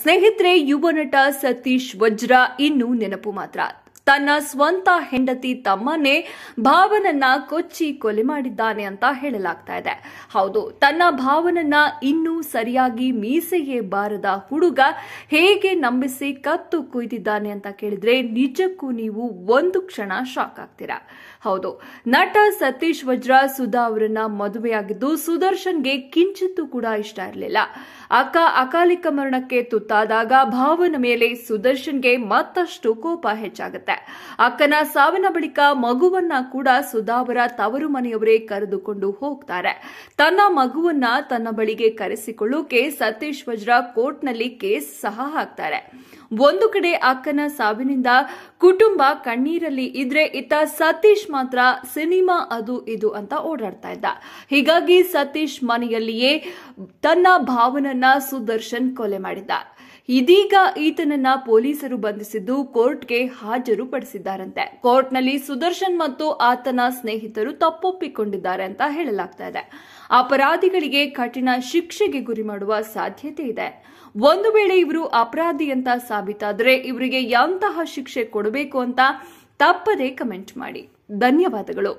ಸ್ನೇಹಿತರೆ ಯುವ ನಟ ಸತೀಶ್ ವಜ್ರ ಇನ್ನು ನೆನಪು ಮಾತ್ರ ತನ್ನ ಸ್ವಂತ ಹೆಂಡತಿ ತಮ್ಮನೇ ಭಾವನನ್ನ ಕೊಚ್ಚಿ ಕೊಲೆ ಮಾಡಿದ್ದಾನೆ ಅಂತ ಹೇಳಲಾಗ್ತಾ ಇದೆ ಹೌದು ತನ್ನ ಭಾವನನ್ನ ಇನ್ನೂ ಸರಿಯಾಗಿ ಮೀಸೆಯೇ ಬಾರದ ಹುಡುಗ ಹೇಗೆ ನಂಬಿಸಿ ಕತ್ತು ಕುಯ್ದಿದ್ದಾನೆ ಅಂತ ಕೇಳಿದ್ರೆ ನಿಜಕ್ಕೂ ನೀವು ಒಂದು ಕ್ಷಣ ಶಾಕ್ ಆಗ್ತೀರಾ ಹೌದು ನಟ ಸತೀಶ್ ವಜ್ರ ಸುಧಾ ಅವರನ್ನ ಮದುವೆಯಾಗಿದ್ದು ಸುದರ್ಶನ್ಗೆ ಕಿಂಚಿತ್ತೂ ಕೂಡ ಇಷ್ಟ ಇರಲಿಲ್ಲ ಅಕ್ಕ ಅಕಾಲಿಕ ಮರಣಕ್ಕೆ ತುತ್ತಾದಾಗ ಭಾವನ ಮೇಲೆ ಸುದರ್ಶನ್ಗೆ ಮತ್ತಷ್ಟು ಕೋಪ ಹೆಚ್ಚಾಗುತ್ತೆ ಅಕ್ಕನ ಸಾವಿನ ಬಳಿಕ ಮಗುವನ್ನ ಕೂಡ ಸುಧಾವರ ತವರು ಮನೆಯವರೇ ಕರೆದುಕೊಂಡು ಹೋಗ್ತಾರೆ ತನ್ನ ಮಗುವನ್ನ ತನ್ನ ಬಳಿಗೆ ಕರೆಸಿಕೊಳ್ಳೋಕೆ ಸತೀಶ್ ವಜ್ರ ಕೋರ್ಟ್ನಲ್ಲಿ ಕೇಸ್ ಸಹ ಹಾಕ್ತಾರೆ ಒಂದು ಕಡೆ ಅಕ್ಕನ ಸಾವಿನಿಂದ ಕುಟುಂಬ ಕಣ್ಣೀರಲ್ಲಿ ಇದ್ರೆ ಇತ್ತ ಸತೀಶ್ ಮಾತ್ರ ಸಿನಿಮಾ ಅದು ಇದು ಅಂತ ಓಡಾಡ್ತಾ ಇದ್ದ ಹೀಗಾಗಿ ಸತೀಶ್ ಮನೆಯಲ್ಲಿಯೇ ತನ್ನ ಭಾವನನ್ನ ಸುದರ್ಶನ್ ಕೊಲೆ ಮಾಡಿದ್ದ ಇದೀಗ ಈತನನ್ನ ಪೊಲೀಸರು ಬಂಧಿಸಿದ್ದು ಕೋರ್ಟ್ಗೆ ಹಾಜರು ಪಡಿಸಿದ್ದಾರಂತೆ ಕೋರ್ಟ್ನಲ್ಲಿ ಸುದರ್ಶನ್ ಮತ್ತು ಆತನ ಸ್ನೇಹಿತರು ತಪ್ಪೊಪ್ಪಿಕೊಂಡಿದ್ದಾರೆ ಅಂತ ಹೇಳಲಾಗ್ತಾ ಇದೆ ಅಪರಾಧಿಗಳಿಗೆ ಕಠಿಣ ಶಿಕ್ಷೆಗೆ ಗುರಿ ಮಾಡುವ ಸಾಧ್ಯತೆ ಇದೆ ಒಂದು ವೇಳೆ ಇವರು ಅಪರಾಧಿ ಅಂತ ಸಾಬೀತಾದರೆ ಇವರಿಗೆ ಎಂತಹ ಶಿಕ್ಷೆ ಕೊಡಬೇಕು ಅಂತ ತಪ್ಪದೇ ಕಮೆಂಟ್ ಮಾಡಿ ಧನ್ಯವಾದಗಳು